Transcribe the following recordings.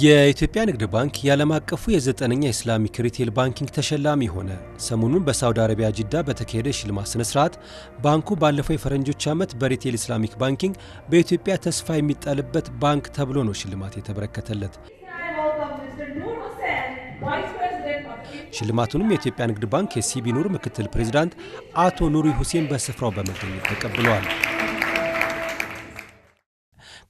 የኢትዮጵያ ንግድ ባንክ የዓለም አቀፉ የዘጠነኛ ኢስላሚክ ሪቴል ባንኪንግ ተሸላሚ ሆነ። ሰሞኑን በሳውዲ አረቢያ ጅዳ በተካሄደ ሽልማት ስነ ስርዓት ባንኩ ባለፈው የፈረንጆች ዓመት በሪቴል ኢስላሚክ ባንኪንግ በኢትዮጵያ ተስፋ የሚጣልበት ባንክ ተብሎ ነው ሽልማት የተበረከተለት። ሽልማቱንም የኢትዮጵያ ንግድ ባንክ የሲቢ ኑር ምክትል ፕሬዚዳንት አቶ ኑሪ ሁሴን በስፍራው በመገኘት ተቀብለዋል።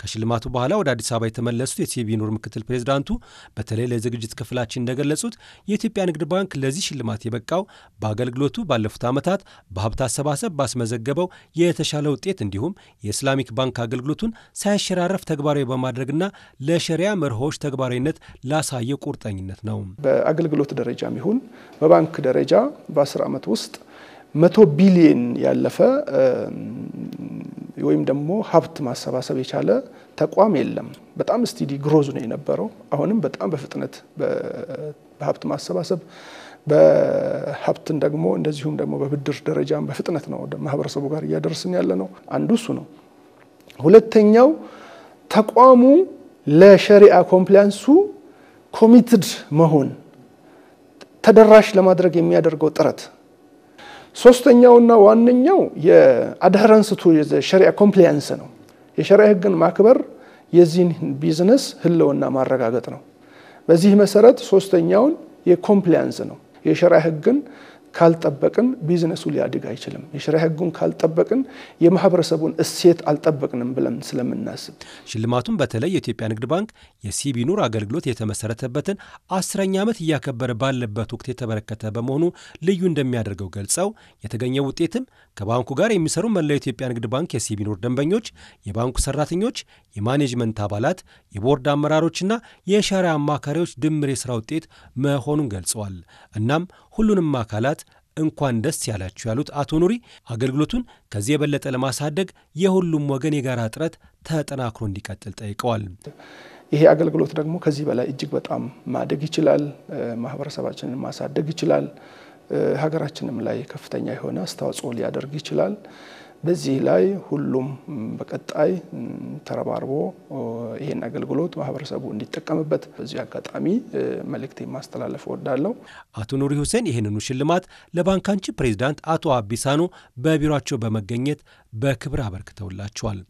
ከሽልማቱ በኋላ ወደ አዲስ አበባ የተመለሱት የሲቢ ኑር ምክትል ፕሬዚዳንቱ በተለይ ለዝግጅት ክፍላችን እንደገለጹት የኢትዮጵያ ንግድ ባንክ ለዚህ ሽልማት የበቃው በአገልግሎቱ ባለፉት ዓመታት በሀብት አሰባሰብ ባስመዘገበው የተሻለ ውጤት እንዲሁም የኢስላሚክ ባንክ አገልግሎቱን ሳያሸራረፍ ተግባራዊ በማድረግና ለሸሪያ መርሆዎች ተግባራዊነት ላሳየው ቁርጠኝነት ነው። በአገልግሎት ደረጃም ይሁን በባንክ ደረጃ በ10 ዓመት ውስጥ መቶ ቢሊየን ያለፈ ወይም ደግሞ ሀብት ማሰባሰብ የቻለ ተቋም የለም። በጣም ስቲዲ ግሮዝ ነው የነበረው። አሁንም በጣም በፍጥነት በሀብት ማሰባሰብ በሀብትን ደግሞ እንደዚሁም ደግሞ በብድር ደረጃም በፍጥነት ነው ማህበረሰቡ ጋር እያደረስን ያለ ነው። አንዱ እሱ ነው። ሁለተኛው ተቋሙ ለሸሪአ ኮምፕላያንሱ ኮሚትድ መሆን ተደራሽ ለማድረግ የሚያደርገው ጥረት ሶስተኛውና ዋነኛው የአድህረንስ ቱ ሸሪያ ኮምፕሊያንስ ነው። የሸሪያ ህግን ማክበር የዚህን ቢዝነስ ህልውና ማረጋገጥ ነው። በዚህ መሰረት ሶስተኛውን የኮምፕሊያንስ ነው። የሸሪያ ህግን ካልጠበቅን ቢዝነሱ ሊያድግ አይችልም። የሸሪያ ህጉን ካልጠበቅን የማህበረሰቡን እሴት አልጠበቅንም ብለን ስለምናስብ ሽልማቱን በተለይ የኢትዮጵያ ንግድ ባንክ የሲቢ ኑር አገልግሎት የተመሰረተበትን አስረኛ ዓመት እያከበረ ባለበት ወቅት የተበረከተ በመሆኑ ልዩ እንደሚያደርገው ገልጸው የተገኘው ውጤትም ከባንኩ ጋር የሚሰሩ መላው የኢትዮጵያ ንግድ ባንክ የሲቢ ኑር ደንበኞች፣ የባንኩ ሰራተኞች፣ የማኔጅመንት አባላት፣ የቦርድ አመራሮችና የሸሪያ አማካሪዎች ድምር የስራ ውጤት መሆኑን ገልጸዋል። እናም ሁሉንም አካላት እንኳን ደስ ያላችሁ ያሉት አቶ ኑሪ አገልግሎቱን ከዚህ የበለጠ ለማሳደግ የሁሉም ወገን የጋራ ጥረት ተጠናክሮ እንዲቀጥል ጠይቀዋል። ይሄ አገልግሎት ደግሞ ከዚህ በላይ እጅግ በጣም ማደግ ይችላል። ማህበረሰባችንን ማሳደግ ይችላል። ሀገራችንም ላይ ከፍተኛ የሆነ አስተዋጽኦ ሊያደርግ ይችላል። በዚህ ላይ ሁሉም በቀጣይ ተረባርቦ ይህን አገልግሎት ማህበረሰቡ እንዲጠቀምበት በዚህ አጋጣሚ መልእክት ማስተላለፍ እወዳለሁ። አቶ ኑሪ ሁሴን ይህንኑ ሽልማት ለባንክ ፕሬዚዳንት አቶ አቢሳኖ በቢሯቸው በመገኘት በክብር አበርክተውላቸዋል።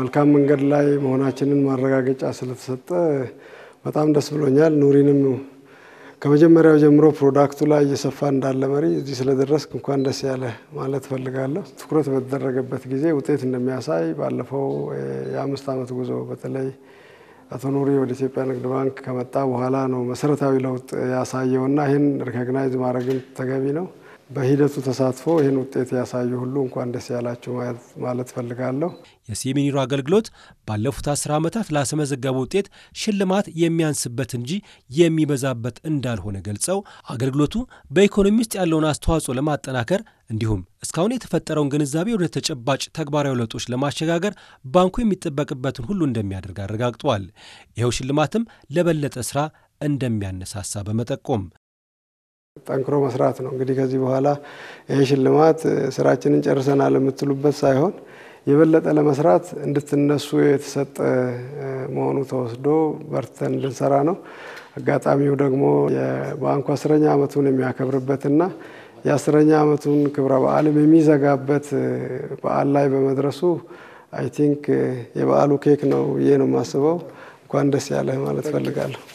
መልካም መንገድ ላይ መሆናችንን ማረጋገጫ ስለተሰጠ በጣም ደስ ብሎኛል። ኑሪንም ከመጀመሪያው ጀምሮ ፕሮዳክቱ ላይ እየሰፋ እንዳለ መሪ እዚህ ስለደረስ እንኳን ደስ ያለ ማለት ፈልጋለሁ። ትኩረት በተደረገበት ጊዜ ውጤት እንደሚያሳይ ባለፈው የአምስት ዓመት ጉዞ በተለይ አቶ ኑሪ ወደ ኢትዮጵያ ንግድ ባንክ ከመጣ በኋላ ነው መሰረታዊ ለውጥ ያሳየውና ይህን ሪኮግናይዝ ማድረግም ተገቢ ነው። በሂደቱ ተሳትፎ ይህን ውጤት ያሳዩ ሁሉ እንኳን ደስ ያላቸው ማለት ፈልጋለሁ። የሲሚኒሮ አገልግሎት ባለፉት አስር ዓመታት ላስመዘገበ ውጤት ሽልማት የሚያንስበት እንጂ የሚበዛበት እንዳልሆነ ገልጸው አገልግሎቱ በኢኮኖሚ ውስጥ ያለውን አስተዋጽኦ ለማጠናከር እንዲሁም እስካሁን የተፈጠረውን ግንዛቤ ወደ ተጨባጭ ተግባራዊ ለውጦች ለማሸጋገር ባንኩ የሚጠበቅበትን ሁሉ እንደሚያደርግ አረጋግጠዋል። ይኸው ሽልማትም ለበለጠ ስራ እንደሚያነሳሳ በመጠቆም ጠንክሮ መስራት ነው። እንግዲህ ከዚህ በኋላ ይህ ሽልማት ስራችንን ጨርሰናል የምትሉበት ሳይሆን የበለጠ ለመስራት እንድትነሱ የተሰጠ መሆኑ ተወስዶ በርተን ልንሰራ ነው። አጋጣሚው ደግሞ የባንኩ አስረኛ ዓመቱን የሚያከብርበትና የአስረኛ ዓመቱን ክብረ በዓልም የሚዘጋበት በዓል ላይ በመድረሱ አይ ቲንክ የበዓሉ ኬክ ነው ብዬ ነው የማስበው። እንኳን ደስ ያለህ ማለት እፈልጋለሁ።